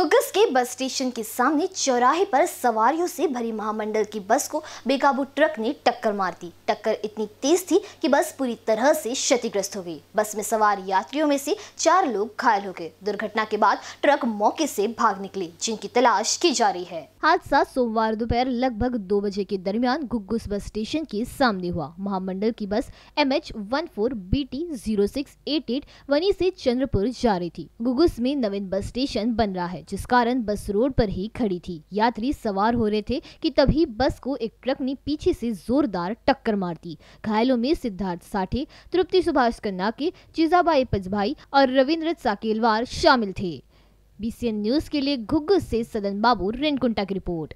गुगस के bus station के सामने चौराहे पर सवारियों से भरी महामंडल की बस को बेकाबू ट्रक ने टक्कर मार दी टक्कर इतनी तेज थी कि बस पूरी तरह से क्षतिग्रस्त हो गई बस में सवार यात्रियों में से चार लोग घायल हो गए दुर्घटना के बाद ट्रक मौके से भाग निकले जिनकी तलाश की जा रही है हादसा सोमवार दोपहर लगभग दो बजे के दरमियान गुग्गुस बस स्टेशन के सामने हुआ महामंडल की bus M H one four B T zero six eight eight Wani से चंद्रपुर जा रही थी गुगुस में नवीन बस स्टेशन बन रहा है जिस कारण बस रोड पर ही खड़ी थी यात्री सवार हो रहे थे कि तभी बस को एक ट्रक ने पीछे से जोरदार टक्कर मार दी घायलों में सिद्धार्थ साठे तृप्ति सुभाष कन्ना के चीजाबाई पजभाई और रविन्द्र साकेलवार शामिल थे बीसीएन न्यूज के लिए घुग्गू से सदन बाबू रेनकुंटा की रिपोर्ट